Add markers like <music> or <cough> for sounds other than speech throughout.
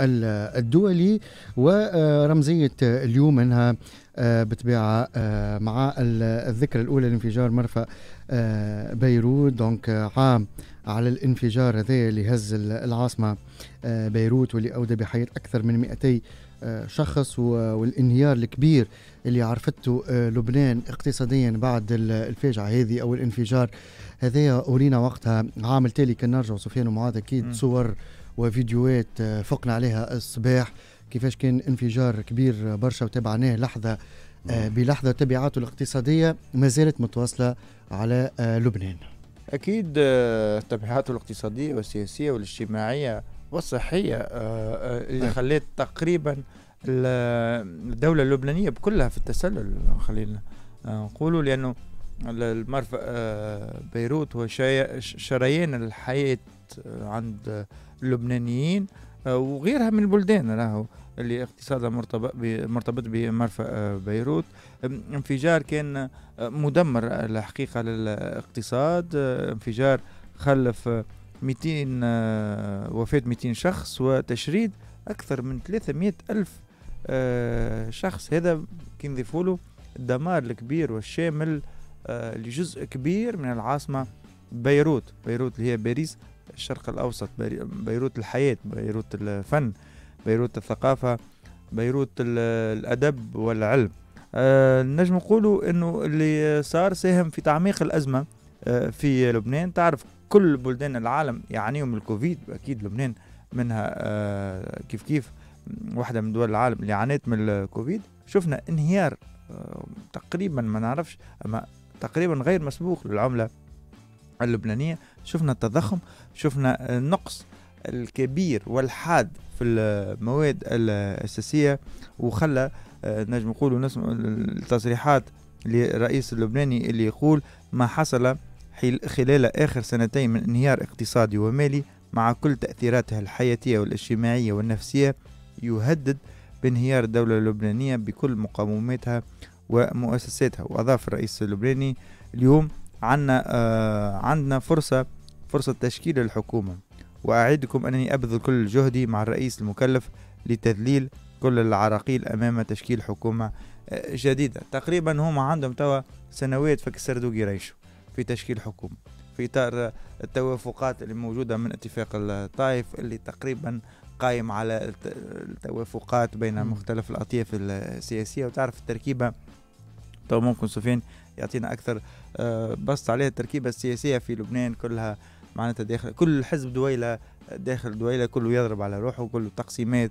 الدولي ورمزية اليوم أنها آه، بطبيعة آه، مع الذكرى الأولى لانفجار مرفأ آه، بيروت دونك عام على الانفجار هذا اللي هز العاصمة بيروت واللي أودى بحياة أكثر من 200 شخص والانهيار الكبير اللي عرفته لبنان اقتصاديا بعد الفاجعة هذه أو الانفجار هذايا أورينا وقتها عام التالي كان نرجع سفيان ومعاذ أكيد صور وفيديوهات آه، فقنا عليها الصباح كيفاش كان انفجار كبير برشا وتابعناه لحظه آه، بلحظه تبعاته الاقتصاديه ما زالت متواصله على آه، لبنان. اكيد تبعاته الاقتصاديه والسياسيه والاجتماعيه والصحيه اللي نعم. خلت تقريبا الدوله اللبنانيه بكلها في التسلل خلينا نقولوا لانه المرفأ آه، بيروت وشرايين الحياة عند اللبنانيين آه، وغيرها من البلدان راهو اللي اقتصادها مرتبط مرتبط بمرفأ آه، بيروت انفجار كان مدمر الحقيقة للاقتصاد انفجار خلف 200 وفاة 200 شخص وتشريد أكثر من 300 ألف شخص هذا كي نضيفوا له الدمار الكبير والشامل آه، لجزء كبير من العاصمة بيروت بيروت اللي هي باريس الشرق الأوسط بيروت الحياة بيروت الفن بيروت الثقافة بيروت الأدب والعلم آه، نجم نقولوا انه اللي صار ساهم في تعميق الازمه آه، في لبنان تعرف كل بلدان العالم يعانيهم الكوفيد اكيد لبنان منها كيف كيف واحده من دول العالم اللي عانت من الكوفيد شفنا انهيار تقريبا ما نعرفش اما تقريبا غير مسبوق للعملة اللبنانية شفنا التضخم شفنا النقص الكبير والحاد في المواد الأساسية وخلى آه، نجم نقولوا نسمع التصريحات للرئيس اللبناني اللي يقول ما حصل خلال آخر سنتين من انهيار اقتصادي ومالي مع كل تأثيراتها الحياتية والاجتماعية والنفسية يهدد بانهيار الدولة اللبنانية بكل مقوماتها ومؤسساتها وأضاف الرئيس اللبناني اليوم عنا آه عندنا فرصة فرصة تشكيل الحكومة وأعدكم أنني أبذل كل جهدي مع الرئيس المكلف لتذليل كل العراقيل أمام تشكيل حكومة آه، جديدة تقريبا هما عندهم توا سنوات فك السردوقي ريشو في تشكيل حكومة في إطار التوافقات اللي موجودة من اتفاق الطائف اللي تقريبا قائم على التوافقات بين مختلف الأطياف السياسية وتعرف التركيبة تو ممكن سفيان يعطينا اكثر آه، بسط عليها التركيبه السياسيه في لبنان كلها معناتها داخل كل حزب دويله داخل دويله كله يضرب على روحه كل تقسيمات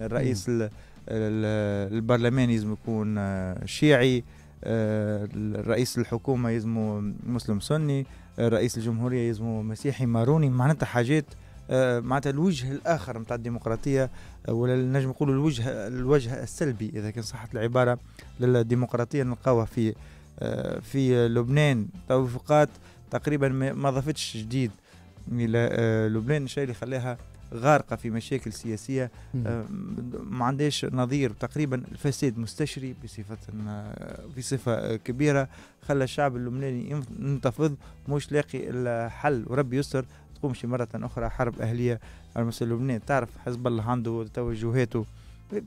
الرئيس ال البرلمان يزم يكون آه، شيعي آه، رئيس الحكومه يزمو مسلم سني رئيس الجمهوريه يزمو مسيحي ماروني معناتها حاجات آه، معناتها الوجه الاخر نتاع الديمقراطيه آه، ولا نجم نقولوا الوجه الوجه السلبي اذا كان صحت العباره للديمقراطيه نلقاوها في آه، في لبنان توافقات تقريبا ما ضافتش جديد الى لبنان الشيء اللي خلاها غارقة في مشاكل سياسية ما عندهاش نظير تقريبا الفساد مستشري بصفة بصفة كبيرة خلى الشعب اللبناني ينتفض مش لاقي الحل وربي يستر تقومش مرة أخرى حرب أهلية على المستوى لبنان تعرف حزب الله عنده توجهاته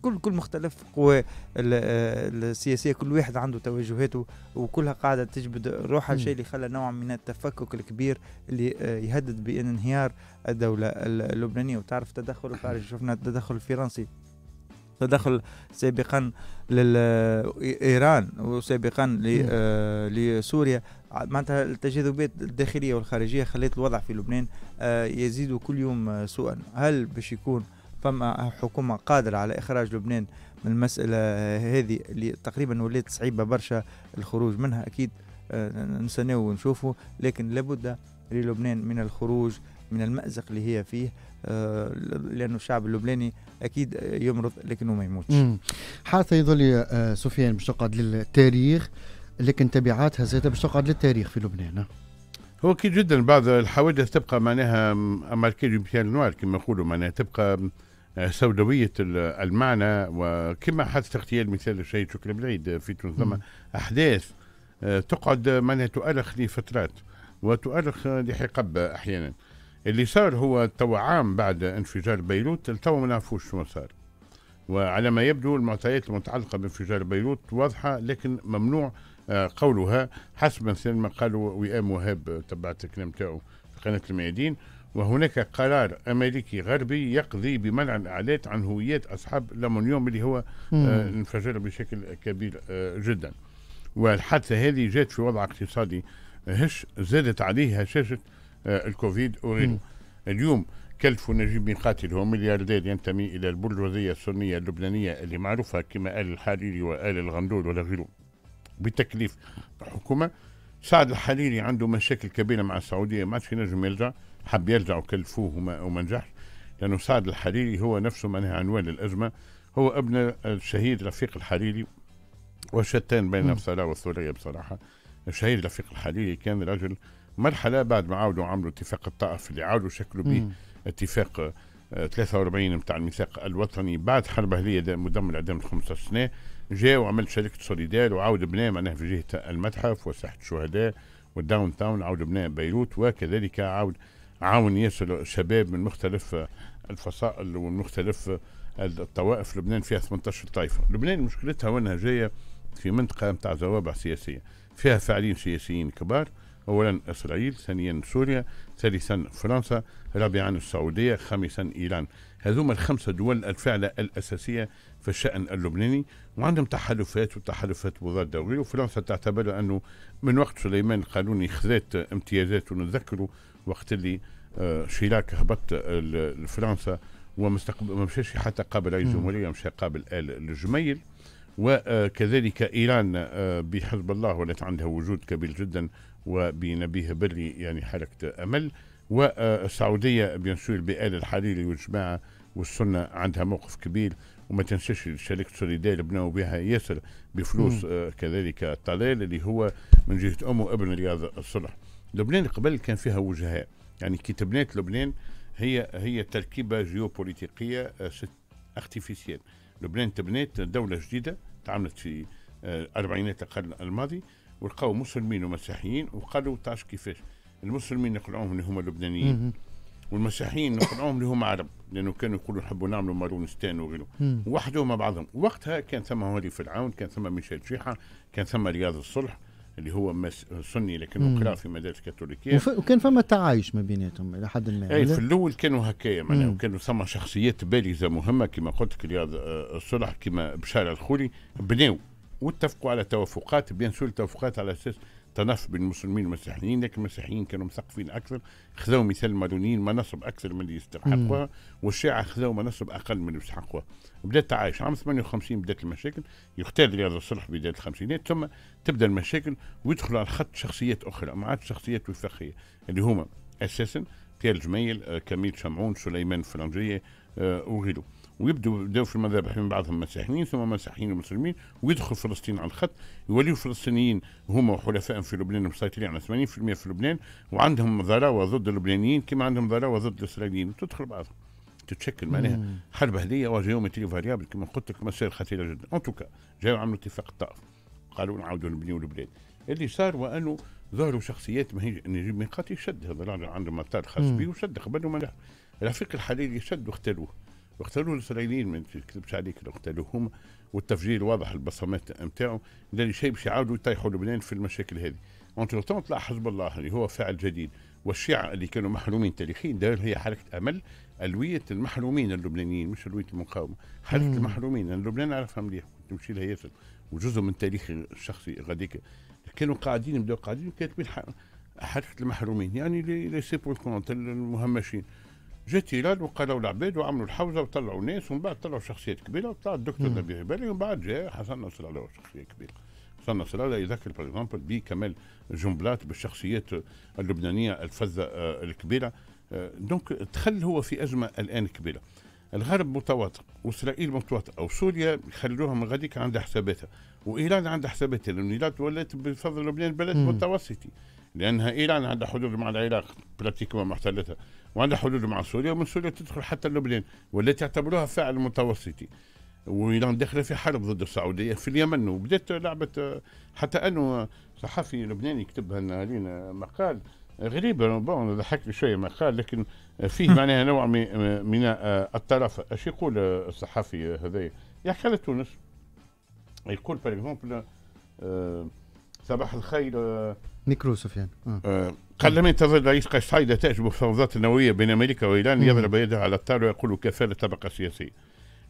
كل كل مختلف قوى السياسيه كل واحد عنده توجهاته وكلها قاعده تجبد روحها الشيء اللي خلى نوع من التفكك الكبير اللي آه، يهدد بان انهيار الدوله اللبنانيه وتعرف تدخل الخارجي شفنا التدخل الفرنسي تدخل سابقا لايران وسابقا آه، لسوريا معناتها التجاذبات الداخليه والخارجيه خلت الوضع في لبنان آه، يزيد كل يوم آه، سوءا هل باش يكون فما حكومه قادره على اخراج لبنان من المساله هذه اللي تقريبا ولات صعيبه برشا الخروج منها اكيد آه، نستناو ونشوفوا لكن لابد للبنان من الخروج من المأزق اللي هي فيه لانه الشعب اللبناني أكيد يمرض لكنه ما يموتش حادثه يظل سفيان باش تقعد للتاريخ لكن تبعاتها زادت باش تقعد للتاريخ في لبنان نعم. هو اكيد جدا بعض الحوادث تبقى معناها ماركي دو بيان نوار كما نقولوا معناها تبقى آه، سوداوية المعنى وكما حدث اغتيال مثال الشهيد شكري بالعيد في تونس ثم أحداث آه، تقعد آه، معناها تؤرخ لفترات وتؤرخ لحقب أحيانا اللي صار هو تو عام بعد انفجار بيروت تو ما نعرفوش شنو صار وعلى ما يبدو المعطيات المتعلقة بانفجار بيروت واضحة لكن ممنوع قولها حسب مثلا ما قالوا وئام وهاب تبعت الكلام تاعو في قناه الميادين وهناك قرار امريكي غربي يقضي بمنع الاعلات عن هويات اصحاب الامونيوم اللي هو آه، انفجر بشكل كبير آه، جدا والحادثه هذه جات في وضع اقتصادي هش زادت عليه هشاشه آه، الكوفيد وغيره اليوم كلف نجيب بن قاتل هو ملياردير ينتمي الى البرجوازيه السنيه اللبنانيه اللي معروفه كما ال الحريري وال الغندور ولا غيره بتكليف الحكومه سعد الحريري عنده مشاكل كبيره مع السعوديه ما عادش ينجم يرجع حب يرجع وكلفوه وما, وما نجحش لانه سعد الحريري هو نفسه معناها عنوان الازمه هو ابن الشهيد رفيق الحريري وشتان بين الصلاه والثريا بصراحه الشهيد رفيق الحريري كان رجل مرحله بعد ما عاودوا عملوا اتفاق الطائف اللي عاودوا شكلوا به اتفاق 43 نتاع الميثاق الوطني بعد حرب اهليه مدمر عدم ل 15 سنه جاء وعمل شركه سوليدار وعاود بناء معناها في جهه المتحف وساحه الشهداء والداون تاون عاود بناء بيروت وكذلك عاود عاون ياسر شباب من مختلف الفصائل ومن مختلف الطوائف لبنان فيها 18 طائفه لبنان مشكلتها وانها جايه في منطقه نتاع زوابع سياسيه فيها فاعلين سياسيين كبار اولا اسرائيل ثانيا سوريا ثالثا فرنسا رابعا السعودية خامسا إيران هذوما الخمسة دول الفعلة الأساسية في الشأن اللبناني وعندهم تحالفات وتحالفات مضادة دولية وفرنسا تعتبر أنه من وقت سليمان القانوني خذات امتيازات ونتذكره وقت اللي آه، شيراك هبط لفرنسا ومستقبل ما مشاش حتى قابل رئيس الجمهورية مشى قابل آل الجميل وكذلك إيران آه، بحزب الله ولات عندها وجود كبير جدا وبنبيه بري يعني حركة أمل والسعودية بيان بآل الحريري والجماعة والسنة عندها موقف كبير وما تنساش شركة سوليدال بناوا بها ياسر بفلوس آه، كذلك طلال اللي هو من جهة أمه ابن رياض الصلح لبنان قبل كان فيها وجهاء يعني كي تبنات لبنان هي هي تركيبة جيوبوليتيقية ارتيفيسيال آه، لبنان تبنات دولة جديدة تعاملت في آه، أربعينات القرن الماضي ولقاو مسلمين ومسيحيين وقالوا تعرف كيفاش المسلمين نقلعوهم اللي هما لبنانيين والمسيحيين نقلعوهم اللي هما عرب لانه كانوا يقولوا نحبوا نعملوا مارونستان وغيره وحدوا مع بعضهم وقتها كان ثم هولي فرعون كان ثم ميشيل شيحه كان ثم رياض الصلح اللي هو مس سني لكنه قرا في مدارس كاثوليكيه وف... وكان فما تعايش ما بيناتهم الى حد ما اي في الاول كانوا هكايا معناها وكانوا ثم شخصيات بارزه مهمه كما قلت لك رياض آه، الصلح كما بشار الخوري بناو واتفقوا على توافقات بيان سول توافقات على اساس تنف بين المسلمين والمسيحيين لكن المسيحيين كانوا مثقفين اكثر خذوا مثال المارونيين مناصب اكثر من اللي يستحقوها والشيعه خذوا مناصب اقل من اللي يستحقوها بدا التعايش عام 58 بدات المشاكل يختار رياض الصلح بدايه الخمسينات ثم تبدا المشاكل ويدخل على الخط شخصيات اخرى ما عادش شخصيات وفاقيه اللي هما اساسا تيال جميل آه، كميل شمعون سليمان الفرنجيه آه، وغيره ويبدوا بداوا في المذابح من بعضهم مسيحيين ثم مسيحيين ومسلمين ويدخل فلسطين على الخط يوليوا الفلسطينيين هما وحلفائهم في لبنان مسيطرين على 80% في لبنان وعندهم ضراوه ضد اللبنانيين كما عندهم ضراوه ضد الاسرائيليين تدخل بعضهم تتشكل معناها حرب هذه وجيومتري فاريابل كما قلت لك مسائل خطيره جدا ان توكا جاوا عملوا اتفاق الطائف قالوا نعاودوا نبنيوا البلاد اللي صار وانه ظهروا شخصيات ما هي نجيب يعني ميقاتي شد هذا عنده مطار خاص به وشد قبل ما رفيق الحريري شد واختلوه واختلوا الاسرائيليين ما نكذبش عليك اختلوهم والتفجير واضح البصمات نتاعو اللي شيء باش يعاودوا يطيحوا لبنان في المشاكل هذه اونتر تون طلع حزب الله اللي هو فاعل جديد والشيعة اللي كانوا محرومين تاريخيا دار هي حركة أمل ألوية المحرومين اللبنانيين مش ألوية المقاومة حركة مم. المحرومين أنا لبنان عرفها مليح تمشي لها ياسر وجزء من تاريخي الشخصي غاديك كانوا قاعدين بداوا قاعدين كاتبين حركة المحرومين يعني لي سيبول كونت المهمشين جات هلال وقالوا العباد وعملوا الحوزه وطلعوا ناس ومن بعد طلعوا شخصيات كبيره وطلع الدكتور نبي عبالي ومن بعد جاء حسن نصر الله شخصيه كبيره حسن نصر الله يذكر باغ اكزومبل بيه كمال جنبلات بالشخصيات اللبنانيه الفذه آه، الكبيره دونك آه، دخل هو في ازمه الان كبيره الغرب متواطئ واسرائيل متواطئه وسوريا خلوها من غاديك عندها حساباتها وايران عندها حساباتها لان ايران ولات بفضل لبنان بلد متوسطي لانها ايران عندها حدود مع العراق براتيكو محتلتها وعندها حدود مع سوريا ومن سوريا تدخل حتى لبنان والتي يعتبروها فاعل متوسطي وإيران داخله في حرب ضد السعودية في اليمن وبدأت لعبة حتى أنه صحفي لبناني كتب نهارين مقال غريبة بون ضحكت شوية مقال لكن فيه <laughs> معناها نوع من الطرف اش يقول الصحفي هذايا يحكي على تونس يقول باغ اكزومبل آه، صباح الخير آه، نيكرو سفيان يعني. آه. قال لم ينتظر رئيس قشطايدة نتائج المفاوضات النووية بين أمريكا وإيران يضرب يده على التار ويقول كفالة طبقة سياسية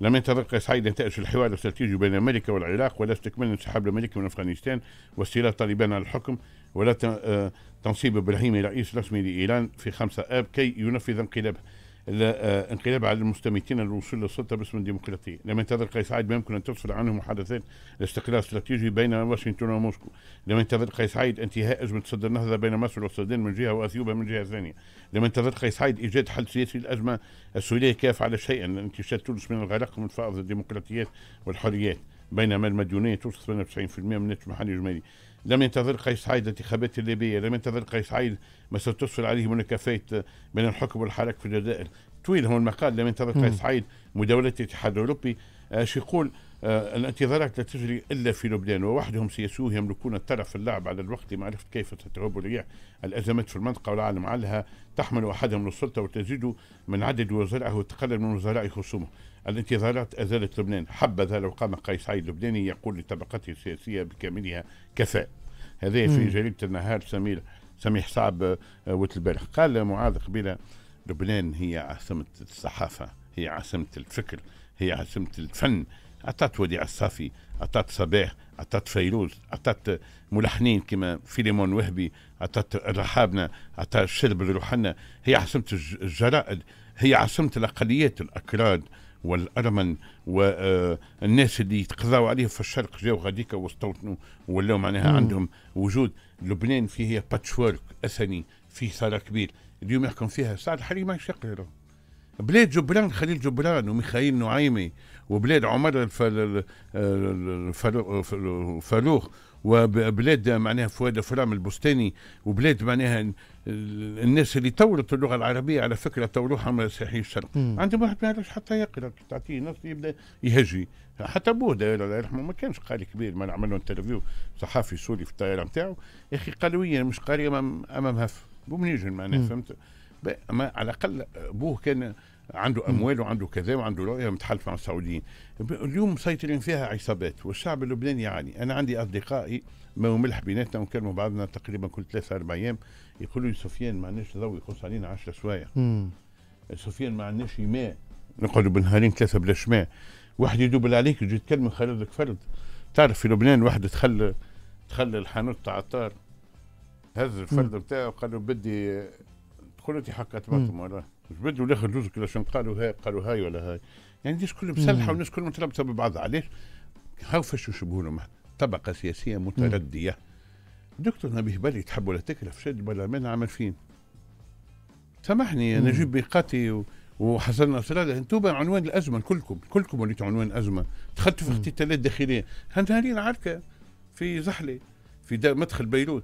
لم ينتظر سعيد نتائج الحوار الاستراتيجي بين امريكا والعراق ولا استكمال انسحاب الامريكي من افغانستان واستيلاء طالبان على الحكم ولا آه، تنصيب ابراهيم رئيس رسمي لايران في 5 اب كي ينفذ انقلابه الانقلاب آه، على المستميتين للوصول للسلطه باسم الديمقراطيه، لم ينتظر قيس سعيد ما يمكن ان تفصل عنه محادثات الاستقلال الاستراتيجي بين واشنطن وموسكو، لم ينتظر قيس سعيد انتهاء ازمه سد النهضه بين مصر والسودان من جهه واثيوبيا من جهه ثانيه، لم ينتظر قيس سعيد ايجاد حل سياسي للازمه السوريه كاف على شيئا لانتشال تونس من الغرق من فائض الديمقراطيات والحريات. بينما المديونية توصل 98% من الناتج المحلي الإجمالي لم ينتظر قيس سعيد الانتخابات الليبية لم ينتظر قيس سعيد ما ستسفل عليه منكفات بين الحكم والحراك في الجزائر طويل هو المقال لم ينتظر قيس سعيد مداولة الاتحاد الأوروبي اش آه، يقول آه، الانتظارات لا تجري الا في لبنان ووحدهم سيسوه يملكون الترف اللعب على الوقت لمعرفه كيف تتغاب رياح الازمات في المنطقه والعالم علها تحمل احدهم السلطه وتزيد من عدد وزرائه وتقلل من وزراء خصومه الانتظارات أزالت لبنان حبذا لو قام قيس سعيد اللبناني يقول لطبقته السياسية بكاملها كفاء هذا في جريدة النهار سمير سميح صعب آه، وقت البارح قال معاذ قبيلة لبنان هي عاصمة الصحافة هي عاصمة الفكر هي عاصمة الفن أعطت وديع الصافي أعطت صباح أعطت فيروز أعطت ملحنين كما فيليمون وهبي أعطت رحابنا أعطت شرب الروحنا هي عاصمة الجرائد هي عاصمة الأقليات الأكراد والارمن والناس آه، اللي تقضاو عليهم في الشرق جاو غاديكا واستوطنوا ولاو معناها عندهم وجود لبنان فيه باتشورك اثني فيه ثراء كبير اليوم يحكم فيها سعد حريمه شقيره بلاد جبران خليل جبران وميخائيل نعيمي وبلاد عمر الفاروق فاروق وبلاد معناها فؤاد فرام البستاني وبلاد معناها الناس اللي طورت اللغه العربيه على فكره طوروها من الساحل الشرق عندهم واحد ما يعرفش حتى يقرا تعطيه نص يبدا يهجي حتى بوه داير الله يرحمه ما كانش قاري كبير ما نعمل له انترفيو صحفي سوري في الطياره نتاعو يا اخي قالوا مش قاري امام امام هف ومنيجن معناها فهمت ما على الاقل ابوه كان عنده اموال وعنده كذا وعنده رؤيه متحالف مع السعوديين اليوم مسيطرين فيها عصابات والشعب اللبناني يعاني انا عندي اصدقائي ما وملح بيناتنا ونكلموا بعضنا تقريبا كل ثلاثة أربع أيام يقولوا لي سفيان ما عندناش ضوء يقص علينا 10 سوايع سفيان ما عندناش ماء نقعدوا بنهارين ثلاثة بلاش ماء واحد يدوب عليك يجي يتكلم خالد لك فرد تعرف في لبنان واحد دخل دخل الحانوت تاع عطار هز الفرد بتاعه وقال له بدي قلت دي اتبعتهم مم. ولا مش بدو الاخر جزء كذا شنو قالوا هاي قالوا هاي ولا هاي يعني الناس كلها مسلحه والناس كلها مترابطه ببعضها علاش؟ هاو فشو يشبهوا لهم طبقه سياسيه مترديه دكتور نبيه بالي تحب ولا تكلف شد البرلمان عام 2000 سامحني نجيب بيقاتي و... وحسن نصر الله انتم عنوان الازمه كلكم كلكم وليتوا عنوان ازمه دخلتوا في اختتالات داخليه هانت هنهارين عركه في زحله في مدخل بيروت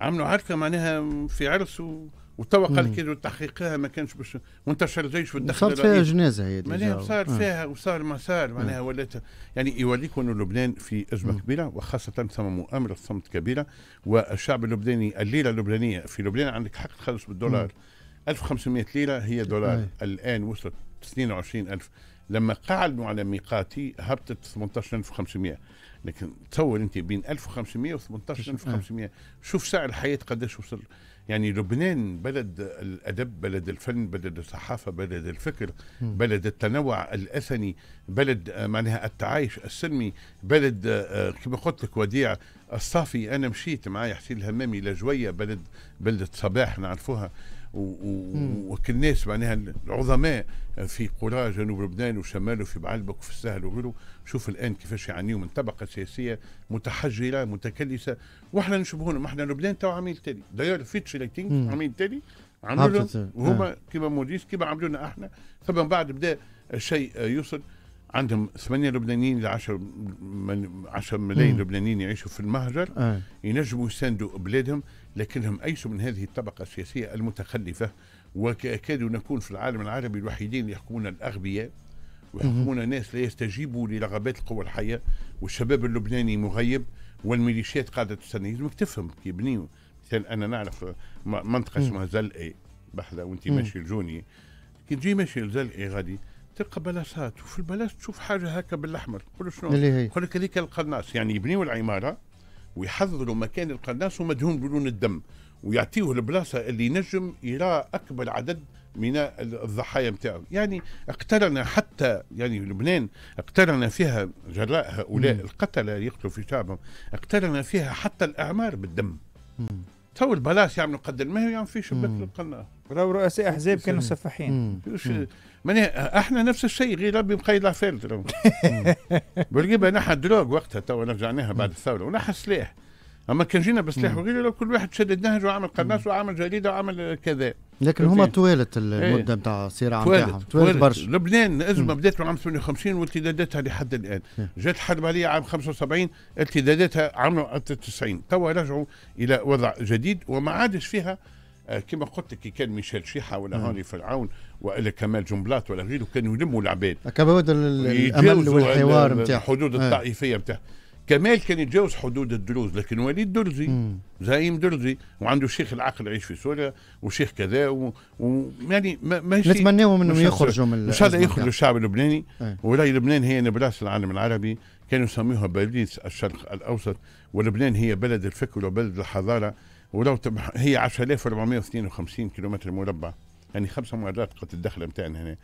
عملوا عركه معناها في عرس و... وتوا قال لك تحقيقها ما كانش باش وانتشر الجيش الدخل صارت فيها جنازه هي معناها صار آه. فيها وصار ما صار معناها آه. ولات يعني يوريك انه لبنان في ازمه مم. آه. كبيره وخاصه ثم مؤامره صمت كبيره والشعب اللبناني الليره اللبنانيه في لبنان عندك حق تخلص بالدولار مم. 1500 ليره هي دولار مم. الان وصلت 22000 لما قعدوا على ميقاتي هبطت 18500 لكن تصور انت بين 1500 و 18500 شوف سعر الحياه قداش وصل يعني لبنان بلد الادب بلد الفن بلد الصحافه بلد الفكر بلد التنوع الاثني بلد آه، معناها التعايش السلمي بلد آه، آه، كما قلت لك وديع الصافي انا مشيت معايا حسين الهمامي لجويه بلد بلده صباح نعرفوها وكل الناس معناها العظماء في قرى جنوب لبنان وشماله في بعلبك وفي السهل وغيره شوف الان كيفاش يعانيوا من طبقه سياسيه متحجره متكلسه واحنا نشبهون احنا لبنان تو عميل تالي داير فيتش عميل تالي عملوا وهما كيما موديس كيما عملونا احنا ثم بعد بدا الشيء يوصل عندهم 8 لبنانيين ل 10 10 ملايين لبنانيين يعيشوا في المهجر آه. ينجموا يساندوا بلادهم لكنهم ايسوا من هذه الطبقه السياسيه المتخلفه وكادوا نكون في العالم العربي الوحيدين اللي يحكمون الاغبياء ويحكمون ناس لا يستجيبوا لرغبات القوى الحيه والشباب اللبناني مغيب والميليشيات قاعده تستنى لازمك تفهم كي بنيو مثلا انا نعرف منطقه اسمها زلقي بحذا وانت ماشي الجوني كي تجي ماشي لزلقي غادي تلقى بلاصات وفي البلاص تشوف حاجه هكا بالاحمر تقول شنو اللي هي يقول لك هذيك القناص يعني يبنيوا العماره ويحضروا مكان القناص ومدهون بلون الدم ويعطيوه البلاصه اللي ينجم يرى اكبر عدد من الضحايا نتاعو يعني اقترن حتى يعني لبنان اقترن فيها جراء هؤلاء مم. القتله يقتلوا في شعبهم اقترن فيها حتى الاعمار بالدم تو البلاص يعملوا قد المهر ويعملوا يعني في شباك القناص راهو رؤساء احزاب كانوا سفاحين ماني احنا نفس الشيء غير ربي مقيد يطلع فارت <laughs> بالجيبه نحى دروغ وقتها تو رجعناها بعد الثوره ونحى سلاح اما كان جينا بسلاح وغيره لو كل واحد شد نهج وعمل قناص وعمل جريده وعمل كذا لكن هما طوالت إيه. المده نتاع الصراع نتاعهم طوالت برشا لبنان الازمه بدات من عام 58 وارتداداتها لحد الان إيه. جات الحرب علية عام 75 ارتداداتها عام 90 توا رجعوا الى وضع جديد وما عادش فيها آه، كما قلت كي كان ميشيل شيحه ولا نعم. هاني فرعون والا كمال جنبلاط ولا غيره كانوا يلموا العباد كبعد الامل والحوار نتاعهم الحدود آه. الطائفيه نتاعهم كمال كان يتجاوز حدود الدروز لكن وليد درزي زعيم درزي وعنده شيخ العقل يعيش في سوريا وشيخ كذا و... و... يعني ما ماشي نتمناهم انهم يخرجوا من ان شاء الله يخرجوا الشعب اللبناني ايه. لبنان هي نبراس العالم العربي كانوا يسميوها باريس الشرق الاوسط ولبنان هي بلد الفكر وبلد الحضاره ولو تب... هي 10452 كيلو متر مربع يعني خمسة مرات قد الدخله بتاعنا هنا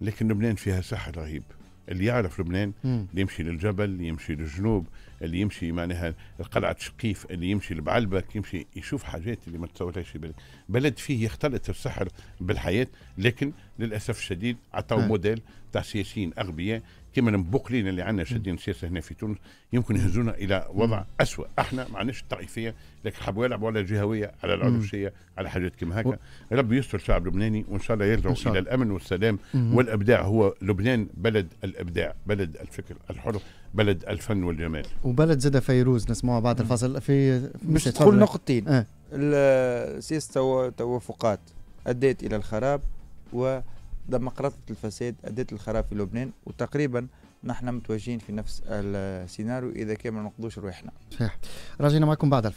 لكن لبنان فيها سحر رهيب اللي يعرف لبنان اللي يمشي للجبل اللي يمشي للجنوب اللي يمشي معناها قلعة شقيف اللي يمشي لبعلبك يمشي يشوف حاجات اللي ما تتصورهاش في بالك بلد فيه يختلط السحر بالحياة لكن للأسف الشديد عطاو موديل تاع سياسيين أغبياء كما المبقلين اللي عندنا شادين السياسه هنا في تونس يمكن يهزونا الى وضع اسوء احنا ما عندناش الطائفيه لكن حبوا يلعبوا على الجهويه على العروشيه على حاجات كما هكا ربي يستر الشعب اللبناني وان شاء الله يرجعوا الى الامن والسلام والابداع هو لبنان بلد الابداع بلد الفكر الحر بلد الفن والجمال وبلد زاد فيروز نسمعها بعد الفصل في مش تقول نقطتين آه. سياسه التوافقات ادت الى الخراب و قرطت الفساد أدت للخراب في لبنان وتقريبا نحن متواجدين في نفس السيناريو إذا كان ما نقضوش روحنا صحيح راجعنا معكم بعد